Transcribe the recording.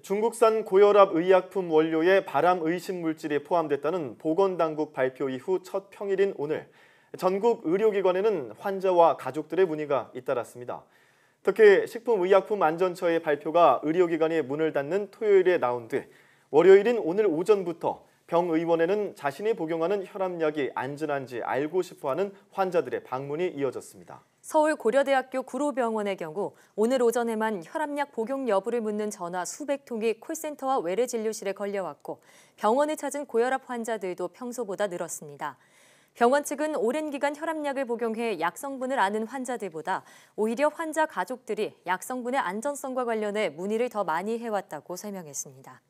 중국산 고혈압 의약품 원료에 발암 의심 물질이 포함됐다는 보건당국 발표 이후 첫 평일인 오늘 전국 의료기관에는 환자와 가족들의 문의가 잇따랐습니다. 특히 식품의약품안전처의 발표가 의료기관이 문을 닫는 토요일에 나온 뒤 월요일인 오늘 오전부터 병 의원에는 자신이 복용하는 혈압약이 안전한지 알고 싶어하는 환자들의 방문이 이어졌습니다. 서울 고려대학교 구로병원의 경우 오늘 오전에만 혈압약 복용 여부를 묻는 전화 수백 통이 콜센터와 외래진료실에 걸려왔고 병원을 찾은 고혈압 환자들도 평소보다 늘었습니다. 병원 측은 오랜 기간 혈압약을 복용해 약성분을 아는 환자들보다 오히려 환자 가족들이 약성분의 안전성과 관련해 문의를 더 많이 해왔다고 설명했습니다.